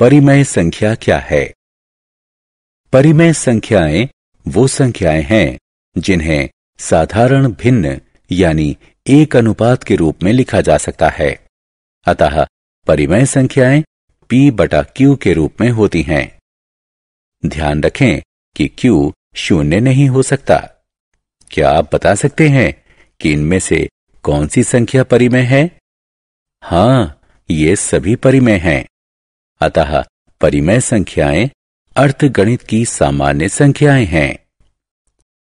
परिमय संख्या क्या है परिमय संख्याएं वो संख्याएं हैं जिन्हें साधारण भिन्न यानी एक अनुपात के रूप में लिखा जा सकता है अतः परिमय संख्याएं p बटा q के रूप में होती हैं ध्यान रखें कि q शून्य नहीं हो सकता क्या आप बता सकते हैं कि इनमें से कौन सी संख्या परिमय है हां ये सभी परिमय हैं अतः परिमय संख्याएं अर्थगणित की सामान्य संख्याएं हैं